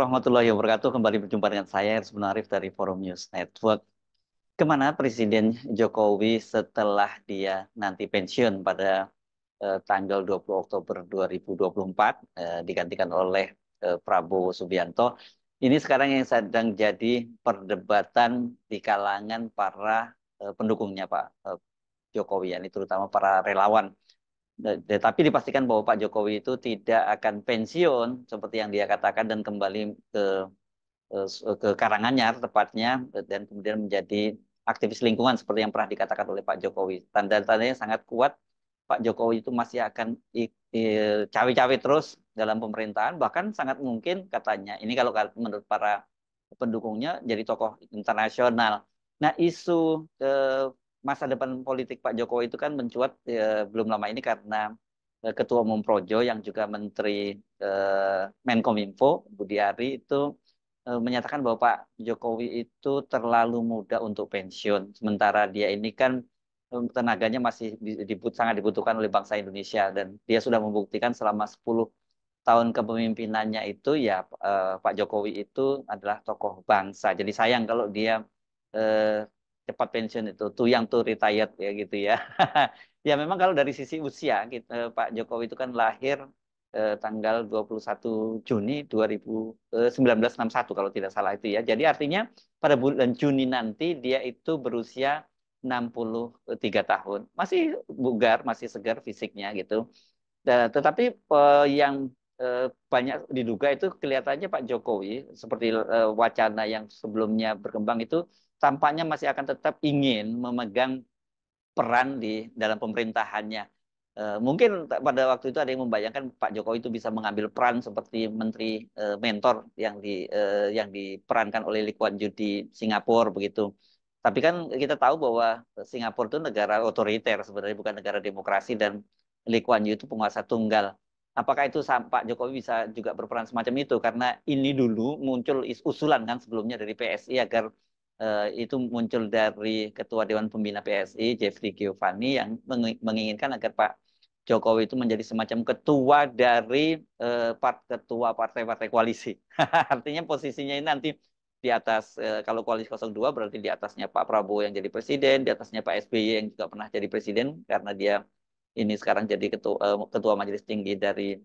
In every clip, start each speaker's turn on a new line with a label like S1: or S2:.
S1: warahmatullahi wabarakatuh. Kembali berjumpa dengan saya, Ersu Arief dari Forum News Network. Kemana Presiden Jokowi setelah dia nanti pensiun pada eh, tanggal 20 Oktober 2024 eh, digantikan oleh eh, Prabowo Subianto. Ini sekarang yang sedang jadi perdebatan di kalangan para eh, pendukungnya Pak eh, Jokowi, yakni terutama para relawan tapi dipastikan bahwa Pak Jokowi itu tidak akan pensiun seperti yang dia katakan dan kembali ke ke karangannya tepatnya dan kemudian menjadi aktivis lingkungan seperti yang pernah dikatakan oleh Pak Jokowi. Tanda-tandanya sangat kuat Pak Jokowi itu masih akan cawe-cawe terus dalam pemerintahan bahkan sangat mungkin katanya ini kalau menurut para pendukungnya jadi tokoh internasional. Nah, isu ke eh, masa depan politik Pak Jokowi itu kan mencuat eh, belum lama ini karena e, Ketua Umum Projo yang juga Menteri eh, Menkominfo Budi Ari itu eh, menyatakan bahwa Pak Jokowi itu terlalu muda untuk pensiun, sementara dia ini kan e, tenaganya masih dibut, sangat dibutuhkan oleh bangsa Indonesia dan dia sudah membuktikan selama 10 tahun kepemimpinannya itu ya eh, Pak Jokowi itu adalah tokoh bangsa. Jadi sayang kalau dia eh, cepat pensiun itu tuh yang tuh retired ya gitu ya ya memang kalau dari sisi usia kita, eh, Pak Jokowi itu kan lahir eh, tanggal 21 Juni 2019 61 eh, kalau tidak salah itu ya jadi artinya pada bulan Juni nanti dia itu berusia 63 tahun masih bugar masih segar fisiknya gitu dan, nah, tetapi eh, yang eh, banyak diduga itu kelihatannya Pak Jokowi seperti wacana yang sebelumnya berkembang itu tampaknya masih akan tetap ingin memegang peran di dalam pemerintahannya. E, mungkin pada waktu itu ada yang membayangkan Pak Jokowi itu bisa mengambil peran seperti menteri e, mentor yang di e, yang diperankan oleh Lee Kuan Yew di Singapura begitu. Tapi kan kita tahu bahwa Singapura itu negara otoriter sebenarnya bukan negara demokrasi dan Lee Kuan Yew itu penguasa tunggal. Apakah itu Pak Jokowi bisa juga berperan semacam itu karena ini dulu muncul usulan kan sebelumnya dari PSI agar Eh, itu muncul dari Ketua Dewan Pembina PSI Jeffrey Giovanni yang menginginkan agar Pak Jokowi itu menjadi semacam ketua dari uh, part ketua partai-partai koalisi. Artinya posisinya ini nanti di atas uh, kalau koalisi 02 berarti di atasnya Pak Prabowo yang jadi presiden, di atasnya Pak SBY yang juga pernah jadi presiden karena dia ini sekarang jadi ketua, ketua majelis tinggi dari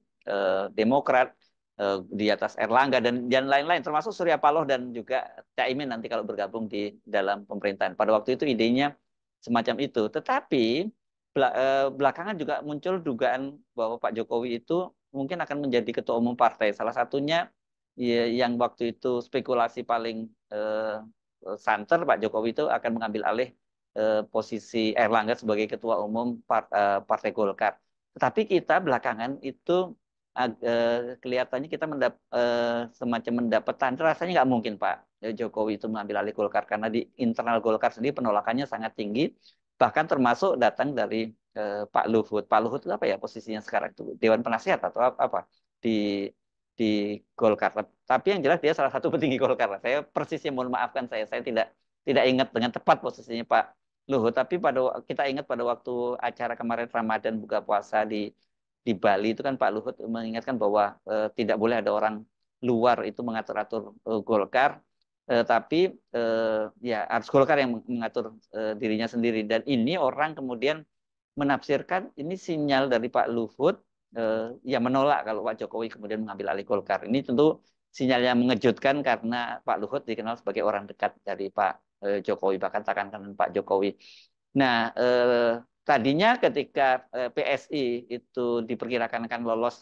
S1: Demokrat Eh, di atas Erlangga dan dan lain-lain termasuk Surya Paloh dan juga Caimin nanti kalau bergabung di dalam pemerintahan. Pada waktu itu idenya semacam itu. Tetapi eh, belakangan juga muncul dugaan bahwa Pak Jokowi itu mungkin akan menjadi ketua umum partai. Salah satunya ya, yang waktu itu spekulasi paling eh, santer Pak Jokowi itu akan mengambil alih eh, posisi Erlangga sebagai ketua umum part, eh, Partai Golkar. Tetapi kita belakangan itu uh, kelihatannya kita mendap, uh, semacam mendapatkan rasanya nggak mungkin Pak eh, Jokowi itu mengambil alih Golkar karena di internal Golkar sendiri penolakannya sangat tinggi bahkan termasuk datang dari uh, Pak Luhut Pak Luhut itu apa ya posisinya sekarang itu Dewan Penasihat atau apa di di Golkar tapi yang jelas dia salah satu petinggi Golkar saya persisnya mohon maafkan saya saya tidak tidak ingat dengan tepat posisinya Pak Luhut tapi pada kita ingat pada waktu acara kemarin Ramadan buka puasa di di Bali itu kan Pak Luhut mengingatkan bahwa uh, tidak boleh ada orang luar itu mengatur-atur uh, eh, Golkar, uh, tapi uh, ya harus Golkar yang mengatur uh, dirinya sendiri. Dan ini orang kemudian menafsirkan ini sinyal dari Pak Luhut uh, yang menolak kalau Pak Jokowi kemudian mengambil alih Golkar. Ini tentu sinyal yang mengejutkan karena Pak Luhut dikenal sebagai orang dekat dari Pak Jokowi, bahkan takkan kanan Pak Jokowi. Nah, eh, tadinya ketika eh, PSI itu diperkirakan akan lolos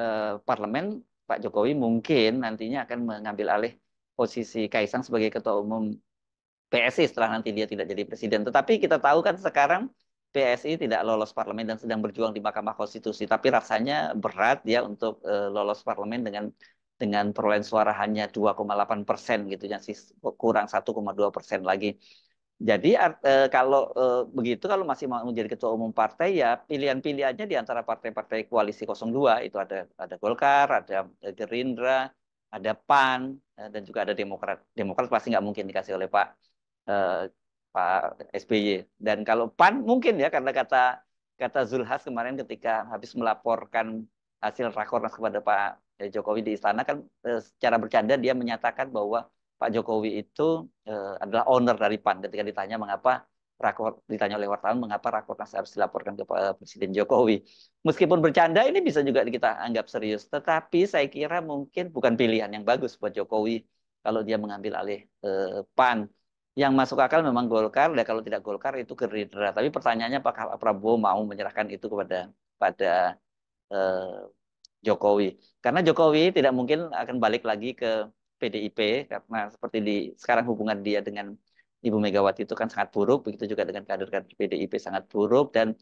S1: eh, parlemen, Pak Jokowi mungkin nantinya akan mengambil alih posisi Kaisang sebagai ketua umum PSI setelah nanti dia tidak jadi presiden. Tetapi kita tahu kan sekarang PSI tidak lolos parlemen dan sedang berjuang di Mahkamah Konstitusi. Tapi rasanya berat ya untuk eh, lolos parlemen dengan dengan perolehan suara hanya 2,8 persen gitu, yang kurang 1,2 persen lagi. Jadi eh, kalau eh, begitu kalau masih mau menjadi ketua umum partai ya pilihan-pilihannya di antara partai-partai koalisi 02 itu ada ada Golkar, ada eh, Gerindra, ada PAN dan juga ada Demokrat. Demokrat pasti nggak mungkin dikasih oleh Pak eh, Pak SBY. Dan kalau PAN mungkin ya karena kata kata Zulhas kemarin ketika habis melaporkan hasil rakornas kepada Pak Jokowi di istana kan secara bercanda dia menyatakan bahwa Pak Jokowi itu eh, adalah owner dari PAN ketika ditanya mengapa rakor ditanya oleh wartawan mengapa rakornas harus dilaporkan ke eh, Presiden Jokowi. Meskipun bercanda ini bisa juga kita anggap serius, tetapi saya kira mungkin bukan pilihan yang bagus buat Jokowi kalau dia mengambil alih eh, PAN. Yang masuk akal memang Golkar, dan kalau tidak Golkar itu Gerindra. Tapi pertanyaannya apakah Prabowo mau menyerahkan itu kepada pada Jokowi? Karena Jokowi tidak mungkin akan balik lagi ke PDIP karena seperti di sekarang hubungan dia dengan Ibu Megawati itu kan sangat buruk, begitu juga dengan kader-kader PDIP sangat buruk dan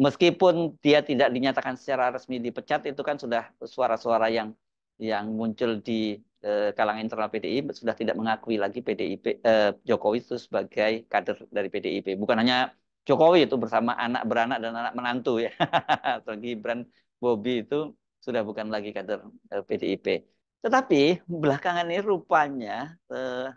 S1: meskipun dia tidak dinyatakan secara resmi dipecat itu kan sudah suara-suara yang yang muncul di eh, kalangan internal PDI sudah tidak mengakui lagi PDIP eh, Jokowi itu sebagai kader dari PDIP. Bukan hanya Jokowi itu bersama anak beranak dan anak menantu ya. Gibran Bobi itu sudah bukan lagi kader eh, PDIP. Tetapi belakangan ini rupanya eh,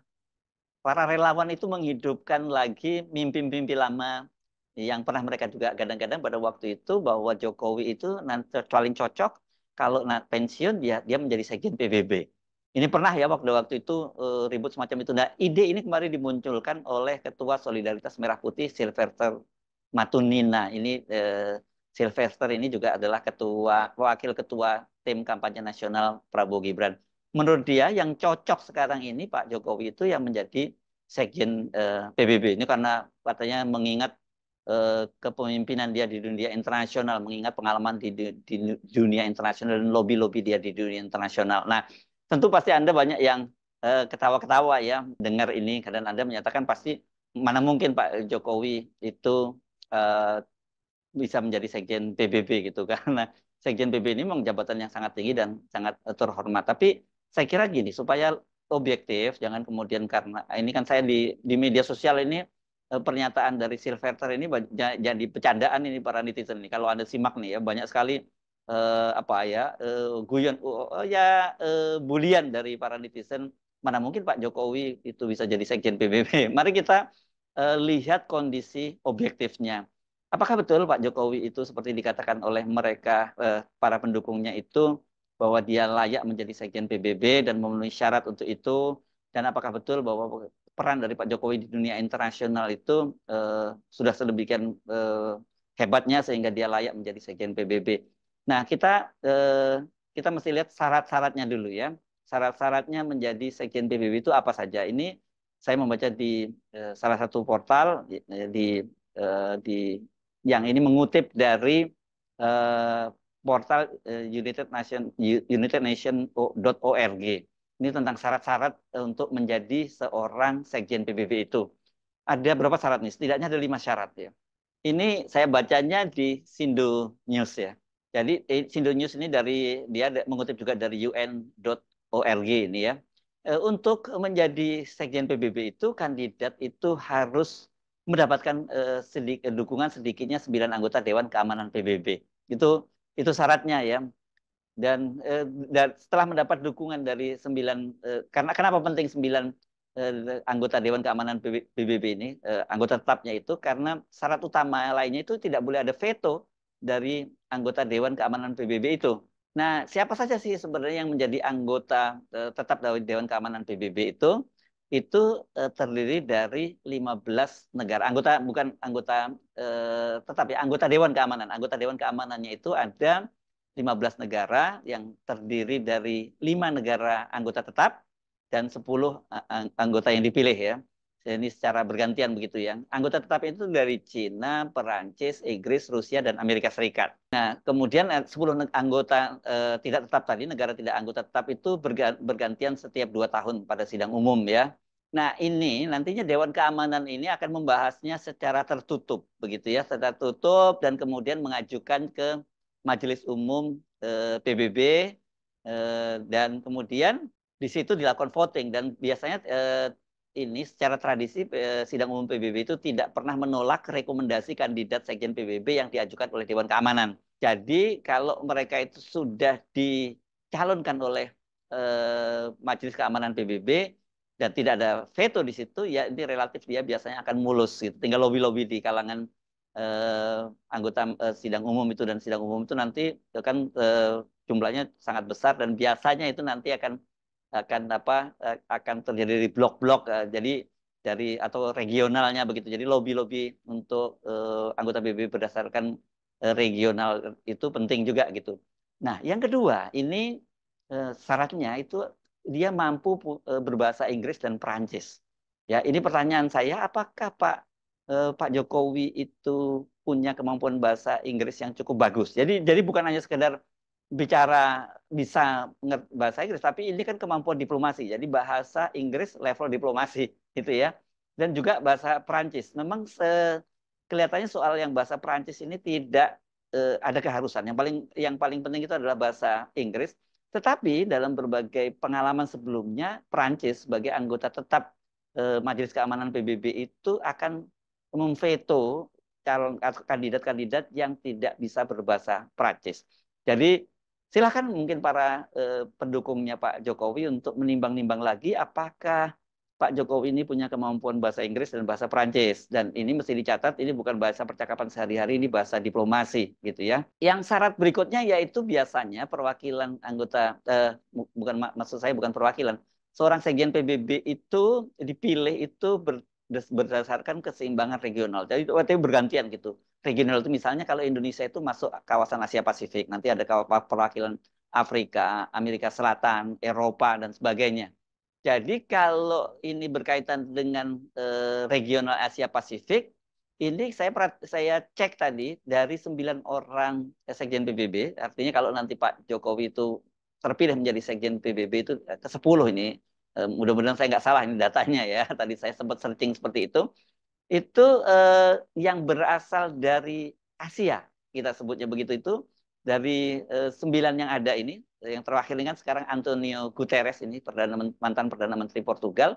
S1: para relawan itu menghidupkan lagi mimpi-mimpi lama yang pernah mereka juga kadang-kadang pada waktu itu bahwa Jokowi itu nanti paling cocok kalau pensiun dia dia menjadi sekjen PBB. Ini pernah ya waktu waktu itu eh, ribut semacam itu. Nah, ide ini kemarin dimunculkan oleh Ketua Solidaritas Merah Putih Sylvester Matunina. Ini eh, Sylvester ini juga adalah ketua wakil ketua tim kampanye nasional Prabowo Gibran. Menurut dia yang cocok sekarang ini Pak Jokowi itu yang menjadi sekjen eh, PBB ini karena katanya mengingat eh, kepemimpinan dia di dunia internasional, mengingat pengalaman di, di dunia internasional dan lobby-lobby dia di dunia internasional. Nah, tentu pasti Anda banyak yang eh, ketawa-ketawa ya dengar ini karena Anda menyatakan pasti mana mungkin Pak Jokowi itu eh, bisa menjadi sekjen PBB gitu karena Sekjen PBB ini memang jabatan yang sangat tinggi dan sangat eh, terhormat. Tapi saya kira gini, supaya objektif, jangan kemudian karena eh, ini kan saya di, di media sosial ini eh, pernyataan dari Silverter ini jadi pecandaan ini para netizen ini. Kalau Anda simak nih ya, banyak sekali eh, apa ya eh, guyon oh, oh, ya eh, bulian dari para netizen mana mungkin Pak Jokowi itu bisa jadi sekjen PBB mari kita eh, lihat kondisi objektifnya Apakah betul Pak Jokowi itu seperti dikatakan oleh mereka eh, para pendukungnya itu bahwa dia layak menjadi sekjen PBB dan memenuhi syarat untuk itu dan apakah betul bahwa peran dari Pak Jokowi di dunia internasional itu eh, sudah sedemikian eh, hebatnya sehingga dia layak menjadi sekjen PBB. Nah kita eh, kita mesti lihat syarat-syaratnya dulu ya syarat-syaratnya menjadi sekjen PBB itu apa saja. Ini saya membaca di eh, salah satu portal di, di, eh, di yang ini mengutip dari uh, portal uh, United Nation unitednation.org. Ini tentang syarat-syarat eh, untuk menjadi seorang sekjen PBB itu. Ada berapa syarat nih? Setidaknya ada lima syarat ya. Ini saya bacanya di Sindo News ya. Jadi eh, Sindo News ini dari dia mengutip juga dari un.org ini ya. untuk menjadi sekjen PBB itu kandidat itu harus mendapatkan uh, sedik, dukungan sedikitnya 9 anggota Dewan Keamanan PBB. Itu itu syaratnya ya. Dan, uh, dan setelah mendapat dukungan dari 9 eh, karena kenapa penting 9 eh, anggota Dewan Keamanan PBB ini, eh, anggota tetapnya itu karena syarat utama lainnya itu tidak boleh ada veto dari anggota Dewan Keamanan PBB itu. Nah, siapa saja sih sebenarnya yang menjadi anggota eh, tetap dari Dewan Keamanan PBB itu? itu uh, terdiri dari 15 negara anggota bukan anggota uh, tetap ya anggota Dewan Keamanan. Anggota Dewan Keamanannya itu ada 15 negara yang terdiri dari lima negara anggota tetap dan 10 eh, anggota yang dipilih ya ini secara bergantian begitu ya. Anggota tetap itu dari Cina, Perancis, Inggris, Rusia, dan Amerika Serikat. Nah, kemudian 10 eh, anggota e, tidak tetap tadi, negara tidak anggota tetap itu bergantian setiap dua tahun pada sidang umum ya. Nah, ini nantinya Dewan Keamanan ini akan membahasnya secara tertutup, begitu ya, secara tertutup dan kemudian mengajukan ke Majelis Umum e, eh, PBB e, dan kemudian di situ dilakukan voting dan biasanya e, ini secara tradisi eh, sidang umum PBB itu tidak pernah menolak rekomendasi kandidat sekjen PBB yang diajukan oleh Dewan Keamanan. Jadi kalau mereka itu sudah dicalonkan oleh eh, Majelis Keamanan PBB dan tidak ada veto di situ, ya ini relatif dia biasanya akan mulus. Gitu. Tinggal lobby-lobby di kalangan eh, anggota eh, sidang umum itu dan sidang umum itu nanti kan eh, jumlahnya sangat besar dan biasanya itu nanti akan akan apa eh, akan terjadi di blok-blok eh, jadi dari atau regionalnya begitu jadi lobby-lobby untuk uh, anggota BB berdasarkan regional itu penting juga gitu nah yang kedua ini uh, syaratnya itu dia mampu uh, berbahasa Inggris dan Perancis ya ini pertanyaan saya apakah Pak uh, Pak Jokowi itu punya kemampuan bahasa Inggris yang cukup bagus jadi jadi bukan hanya sekedar bicara bisa bahasa Inggris, tapi ini kan kemampuan diplomasi. Jadi bahasa Inggris level diplomasi gitu ya. Dan juga bahasa Perancis. Memang se kelihatannya soal yang bahasa Perancis ini tidak eh, ada keharusan. Yang paling yang paling penting itu adalah bahasa Inggris. Tetapi dalam berbagai pengalaman sebelumnya, Perancis sebagai anggota tetap eh, Majelis Keamanan PBB itu akan memveto calon kandidat-kandidat yang tidak bisa berbahasa Perancis. Jadi Silahkan mungkin para eh, pendukungnya Pak Jokowi untuk menimbang-nimbang lagi apakah Pak Jokowi ini punya kemampuan bahasa Inggris dan bahasa Perancis dan ini mesti dicatat ini bukan bahasa percakapan sehari-hari ini bahasa diplomasi gitu ya. Yang syarat berikutnya yaitu biasanya perwakilan anggota eh, bukan maksud saya bukan perwakilan seorang sekjen PBB itu dipilih itu ber, berdasarkan keseimbangan regional. Jadi itu bergantian gitu. Regional itu misalnya kalau Indonesia itu masuk kawasan Asia Pasifik, nanti ada perwakilan Afrika, Amerika Selatan, Eropa dan sebagainya. Jadi kalau ini berkaitan dengan eh, regional Asia Pasifik, ini saya saya cek tadi dari sembilan orang sekjen PBB, artinya kalau nanti Pak Jokowi itu terpilih menjadi sekjen PBB itu eh, ke-10 ini Eh, mudah-mudahan saya nggak salah ini datanya ya tadi saya sempat searching seperti itu itu eh, yang berasal dari Asia kita sebutnya begitu itu dari eh, sembilan yang ada ini yang terakhir dengan sekarang Antonio Guterres ini perdana mantan perdana menteri Portugal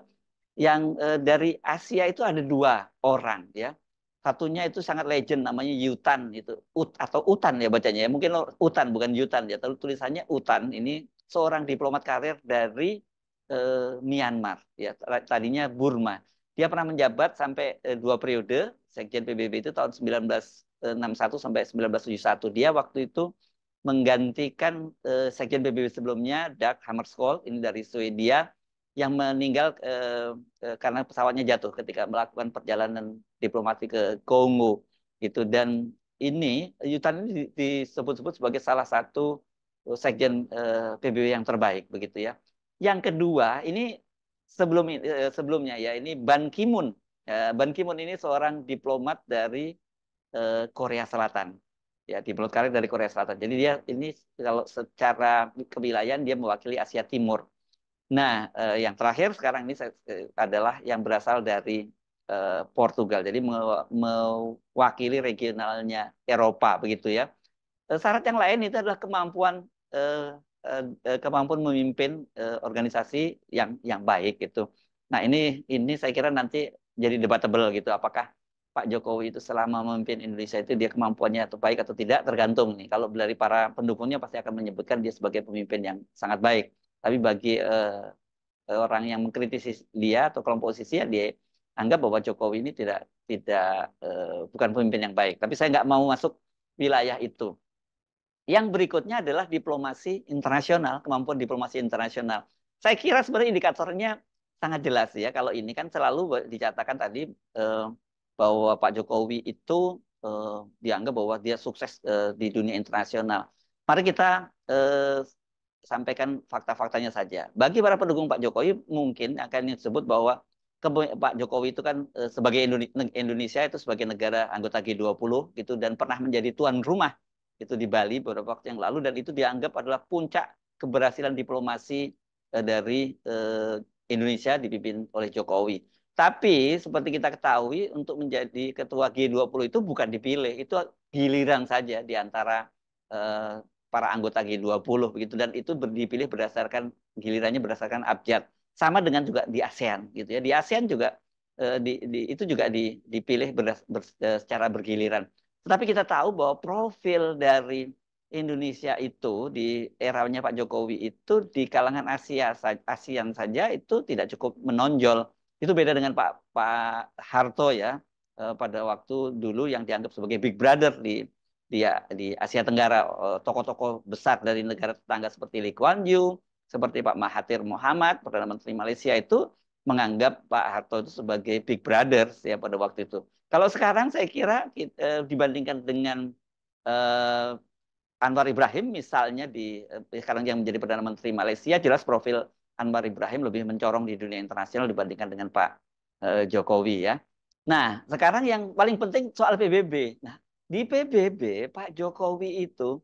S1: yang eh, dari Asia itu ada dua orang ya satunya itu sangat legend namanya Yutan itu ut atau utan ya bacanya ya mungkin utan bukan Yutan ya tulisannya utan ini seorang diplomat karir dari eh, Myanmar ya tadinya Burma dia pernah menjabat sampai eh, dua periode sekjen PBB itu tahun 1961 eh, sampai 1971 dia waktu itu menggantikan eh, sekjen PBB sebelumnya Dag Hammarskjöld ini dari Swedia yang meninggal karena pesawatnya jatuh ketika melakukan perjalanan diplomatik ke Kongo gitu dan ini Yutan ini disebut-sebut sebagai salah satu sekjen PBB yang terbaik begitu ya yang kedua, ini sebelum eh, sebelumnya ya, ini Ban Ki-moon. Ya, Ban Ki-moon ini seorang diplomat dari eh, Korea Selatan. Ya, diplomat karir dari Korea Selatan. Jadi dia ini kalau secara kewilayahan dia mewakili Asia Timur. Nah, eh, yang terakhir sekarang ini adalah yang berasal dari Portugal. Jadi mewakili regionalnya Eropa begitu ya. Syarat yang lain itu adalah kemampuan Eh, eh, kemampuan memimpin eh, organisasi yang yang baik gitu. Nah ini ini saya kira nanti jadi debatable gitu. Apakah Pak Jokowi itu selama memimpin Indonesia itu dia kemampuannya atau baik atau tidak tergantung nih. Kalau dari para pendukungnya pasti akan menyebutkan dia sebagai pemimpin yang sangat baik. Tapi bagi eh, orang yang mengkritisi dia atau kelompok posisi ya dia anggap bahwa Jokowi ini tidak tidak eh, bukan pemimpin yang baik. Tapi saya nggak mau masuk wilayah itu. Yang berikutnya adalah diplomasi internasional, kemampuan diplomasi internasional. Saya kira sebenarnya indikatornya sangat jelas ya. Kalau ini kan selalu dicatakan tadi eh, bahwa Pak Jokowi itu eh, dianggap bahwa dia sukses eh, di dunia internasional. Mari kita eh, sampaikan fakta-faktanya saja. Bagi para pendukung Pak Jokowi mungkin akan disebut bahwa Pak Jokowi itu kan eh, sebagai Indonesia itu sebagai negara anggota G20 gitu dan pernah menjadi tuan rumah itu di Bali beberapa waktu yang lalu dan itu dianggap adalah puncak keberhasilan diplomasi eh, dari eh, Indonesia dipimpin oleh Jokowi. Tapi seperti kita ketahui untuk menjadi ketua G20 itu bukan dipilih, itu giliran saja di antara eh, para anggota G20 begitu dan itu dipilih berdasarkan gilirannya berdasarkan abjad. Sama dengan juga di ASEAN gitu ya. Di ASEAN juga di, di, itu juga dipilih berdas, ber, secara bergiliran. Tetapi kita tahu bahwa profil dari Indonesia itu di eranya Pak Jokowi itu di kalangan Asia ASEAN saja itu tidak cukup menonjol. Itu beda dengan Pak Pak Harto ya eh, pada waktu dulu yang dianggap sebagai Big Brother di di, di Asia Tenggara eh, tokoh-tokoh besar dari negara tetangga seperti Lee Kuan Yew, seperti Pak Mahathir Mohamad, Perdana Menteri Malaysia itu menganggap Pak Harto itu sebagai big brother ya pada waktu itu. Kalau sekarang saya kira kita, eh, dibandingkan dengan uh, Anwar Ibrahim misalnya di uh, sekarang yang menjadi perdana menteri Malaysia jelas profil Anwar Ibrahim lebih mencorong di dunia internasional dibandingkan dengan Pak uh, Jokowi ya. Nah, sekarang yang paling penting soal PBB. Nah, di PBB Pak Jokowi itu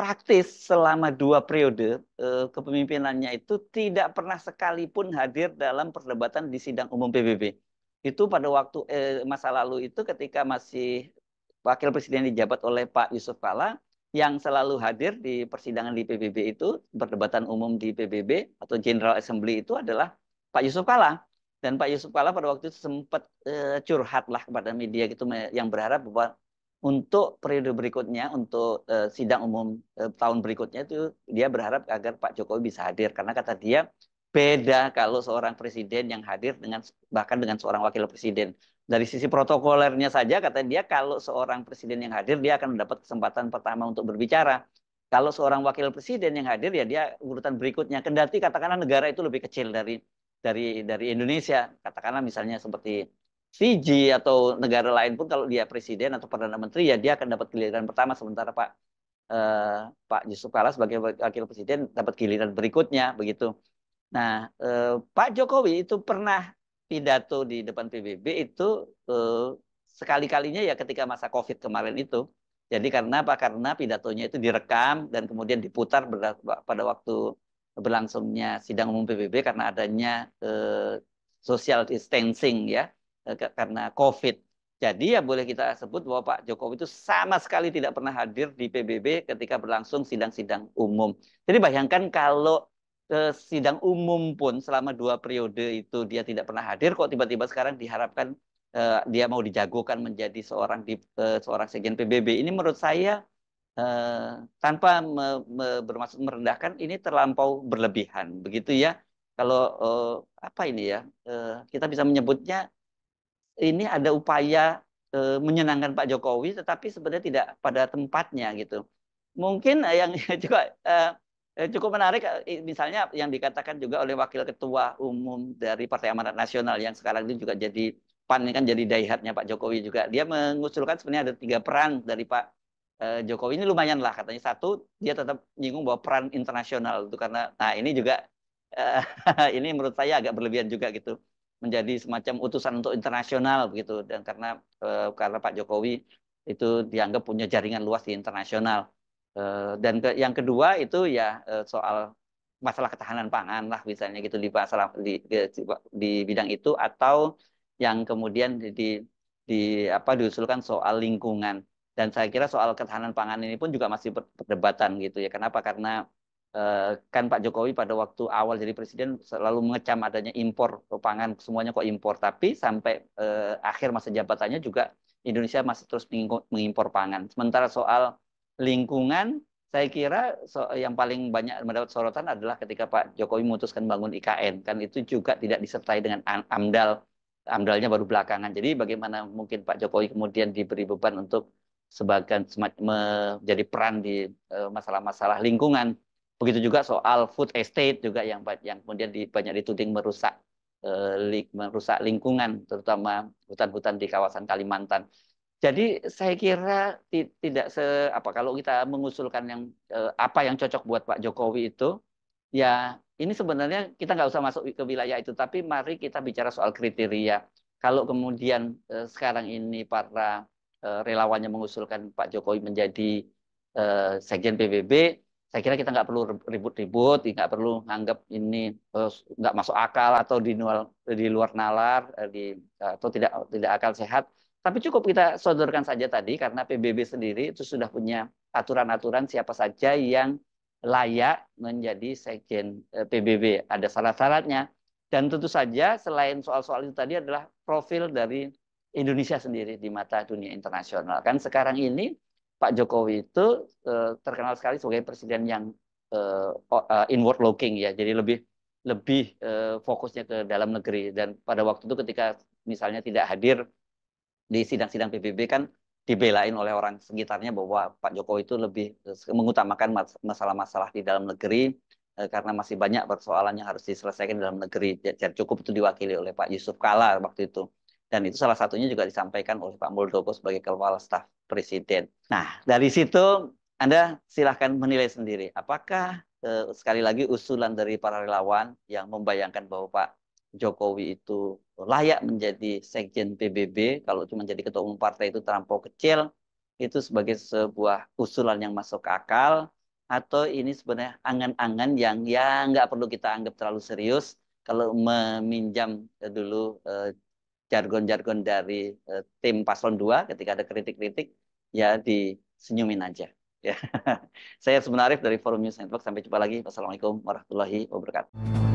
S1: praktis selama dua periode eh, kepemimpinannya itu tidak pernah sekalipun hadir dalam perdebatan di sidang umum PBB. Itu pada waktu eh, masa lalu itu ketika masih wakil presiden dijabat oleh Pak Yusuf Kala yang selalu hadir di persidangan di PBB itu, perdebatan umum di PBB atau General Assembly itu adalah Pak Yusuf Kala. Dan Pak Yusuf Kala pada waktu itu sempat eh, curhatlah kepada media gitu yang berharap bahwa untuk periode berikutnya, untuk uh, sidang umum uh, tahun berikutnya itu dia berharap agar Pak Jokowi bisa hadir karena kata dia beda kalau seorang presiden yang hadir dengan bahkan dengan seorang wakil presiden. Dari sisi protokolernya saja kata dia kalau seorang presiden yang hadir dia akan mendapat kesempatan pertama untuk berbicara. Kalau seorang wakil presiden yang hadir ya dia urutan berikutnya. Kendati katakanlah negara itu lebih kecil dari dari dari Indonesia, katakanlah misalnya seperti Fiji atau negara lain pun kalau dia presiden atau perdana menteri ya dia akan dapat giliran pertama sementara Pak uh, Pak Yusuf Kala sebagai wakil presiden dapat giliran berikutnya begitu. Nah, uh, Pak Jokowi itu pernah pidato di depan PBB itu uh, sekali-kalinya ya ketika masa Covid kemarin itu. Jadi karena apa? Karena pidatonya itu direkam dan kemudian diputar pada waktu berlangsungnya sidang umum PBB karena adanya uh, social distancing ya Eh, karena COVID. Jadi ya boleh kita sebut bahwa Pak Jokowi itu sama sekali tidak pernah hadir di PBB ketika berlangsung sidang-sidang umum. Jadi bayangkan kalau eh, sidang umum pun selama dua periode itu dia tidak pernah hadir, kok tiba-tiba sekarang diharapkan eh, dia mau dijagokan menjadi seorang di, seorang sekjen PBB. Ini menurut saya tanpa me, me, bermaksud merendahkan, ini terlampau berlebihan, begitu ya. Kalau apa ini ya, kita bisa menyebutnya ini ada upaya e, menyenangkan Pak Jokowi, tetapi sebenarnya tidak pada tempatnya gitu. Mungkin eh, yang juga e, cukup menarik, misalnya yang dikatakan juga oleh Wakil Ketua Umum dari Partai Amanat Nasional yang sekarang ini juga jadi PAN kan jadi daihatnya Pak Jokowi juga. Dia mengusulkan sebenarnya ada tiga peran dari Pak Jokowi ini lumayan lah katanya satu dia tetap nyinggung bahwa peran internasional itu karena nah ini juga uh, ini menurut saya agak berlebihan juga gitu menjadi semacam utusan untuk internasional begitu dan karena e, karena Pak Jokowi itu dianggap punya jaringan luas di internasional e, dan ke, yang kedua itu ya e, soal masalah ketahanan pangan lah misalnya gitu di masalah di, di, di bidang itu atau yang kemudian di, di, di apa diusulkan soal lingkungan dan saya kira soal ketahanan pangan ini pun juga masih perdebatan gitu ya kenapa karena Eh, kan Pak Jokowi pada waktu awal jadi presiden selalu mengecam adanya impor pangan semuanya kok impor tapi sampai eh, akhir masa jabatannya juga Indonesia masih terus mengimpor pangan. Sementara soal lingkungan saya kira so, yang paling banyak mendapat sorotan adalah ketika Pak Jokowi memutuskan bangun IKN kan itu juga tidak disertai dengan amdal amdalnya baru belakangan. Jadi bagaimana mungkin Pak Jokowi kemudian diberi beban untuk sebagian menjadi peran di eh, masalah-masalah lingkungan Begitu juga soal food estate juga yang yang kemudian di, banyak dituding merusak eh, merusak lingkungan terutama hutan-hutan di kawasan Kalimantan. Jadi saya kira tidak se apa kalau kita mengusulkan yang eh, apa yang cocok buat Pak Jokowi itu ya ini sebenarnya kita nggak usah masuk ke wilayah itu tapi mari kita bicara soal kriteria. Kalau kemudian eh, sekarang ini para eh, relawannya mengusulkan Pak Jokowi menjadi eh, sekjen PBB saya kira kita nggak perlu ribut-ribut, nggak perlu nganggap ini eh, nggak masuk akal atau di luar di luar nalar, eh, di, eh, atau tidak tidak akal sehat. Tapi cukup kita sodorkan saja tadi karena PBB sendiri itu sudah punya aturan-aturan siapa saja yang layak menjadi sekjen PBB. Ada syarat-syaratnya. Dan tentu saja selain soal-soal itu tadi adalah profil dari Indonesia sendiri di mata dunia internasional. Kan sekarang ini Pak Jokowi itu eh, terkenal sekali sebagai presiden yang eh, eh, inward looking ya, jadi lebih lebih eh, fokusnya ke dalam negeri dan pada waktu itu ketika misalnya tidak hadir di sidang-sidang PBB kan dibelain oleh orang sekitarnya bahwa Pak Jokowi itu lebih eh, mengutamakan masalah-masalah di dalam negeri eh, karena masih banyak persoalan yang harus diselesaikan di dalam negeri. cukup itu diwakili oleh Pak Yusuf Kala waktu itu. Dan itu salah satunya juga disampaikan oleh Pak Muldoko sebagai Kepala Staf Presiden. Nah, dari situ Anda silahkan menilai sendiri. Apakah eh, sekali lagi usulan dari para relawan yang membayangkan bahwa Pak Jokowi itu layak menjadi sekjen PBB kalau cuma jadi ketua umum partai itu terlampau kecil itu sebagai sebuah usulan yang masuk akal atau ini sebenarnya angan-angan yang ya nggak perlu kita anggap terlalu serius kalau meminjam dulu eh, jargon-jargon dari eh, tim paslon 2 ketika ada kritik-kritik ya disenyumin aja. Ya. Saya sebenarnya dari Forum News Network. Sampai jumpa lagi. Wassalamualaikum warahmatullahi wabarakatuh.